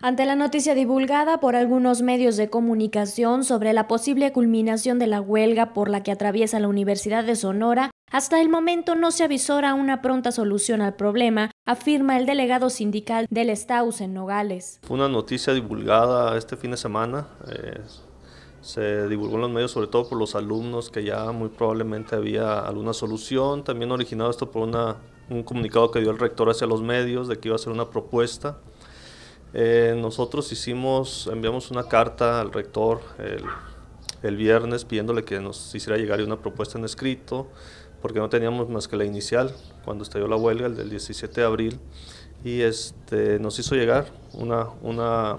Ante la noticia divulgada por algunos medios de comunicación sobre la posible culminación de la huelga por la que atraviesa la Universidad de Sonora, hasta el momento no se avisora una pronta solución al problema, afirma el delegado sindical del Staus en Nogales. Fue una noticia divulgada este fin de semana, eh, se divulgó en los medios sobre todo por los alumnos que ya muy probablemente había alguna solución, también originado esto por una, un comunicado que dio el rector hacia los medios de que iba a ser una propuesta eh, nosotros hicimos, enviamos una carta al rector el, viernes pidiéndole que nos hiciera llegar una propuesta en escrito, porque no teníamos más que la inicial cuando estalló la huelga, el del 17 de abril, y este, nos hizo llegar una, una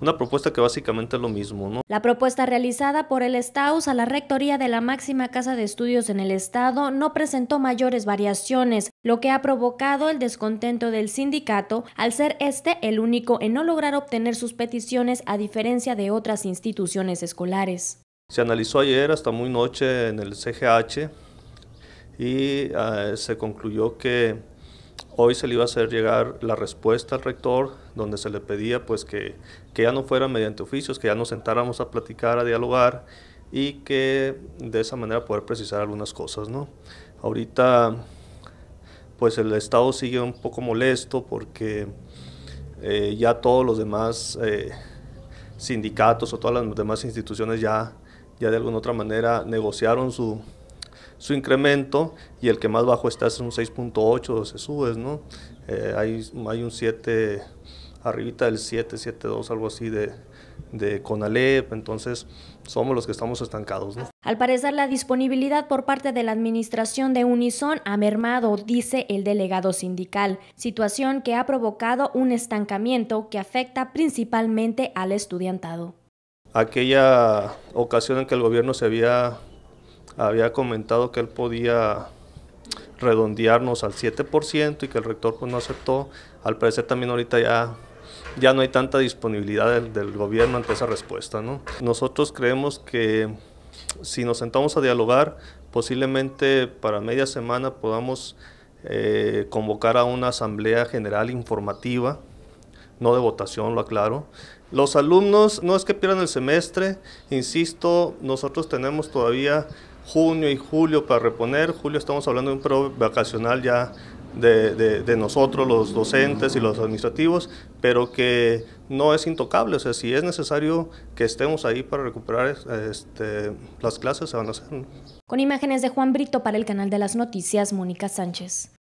una propuesta que básicamente es lo mismo, ¿no? La propuesta realizada por el Staus a la rectoría de la máxima casa de estudios en el estado no presentó mayores variaciones, lo que ha provocado el descontento del sindicato al ser este el único en no lograr obtener sus peticiones a diferencia de otras instituciones escolares. Se analizó ayer hasta muy noche en el CGH y ah, se concluyó que Hoy se le iba a hacer llegar la respuesta al rector, donde se le pedía pues que, que ya no fuera mediante oficios, que ya nos sentáramos a platicar, a dialogar y que de esa manera poder precisar algunas cosas, ¿no? Ahorita pues el Estado sigue un poco molesto porque eh, ya todos los demás eh, sindicatos o todas las demás instituciones ya, ya de alguna otra manera negociaron su, su incremento y el que más bajo está es un 6.8, se sube ¿no? Eh, hay, hay un 7, arribita del 7, 7.2, algo así de, de Conalep, entonces somos los que estamos estancados. Al parecer la disponibilidad por parte de la administración de Unison ha mermado, dice el delegado sindical, situación que ha provocado un estancamiento que afecta principalmente al estudiantado. Aquella ocasión en que el gobierno se había había comentado que él podía redondearnos al 7% y que el rector pues no aceptó. Al parecer también ahorita ya, ya no hay tanta disponibilidad del, gobierno ante esa respuesta. ¿no? Nosotros creemos que si nos sentamos a dialogar, posiblemente para media semana podamos eh, convocar a una asamblea general informativa, no de votación, lo aclaro. Los alumnos no es que pierdan el semestre, insisto, nosotros tenemos todavía junio y julio para reponer. Julio estamos hablando de un periodo vacacional ya de, nosotros, los docentes y los administrativos, pero que no es intocable. O sea, si es necesario que estemos ahí para recuperar este, las clases, se van a hacer. Con imágenes de Juan Brito para el canal de las noticias, Mónica Sánchez.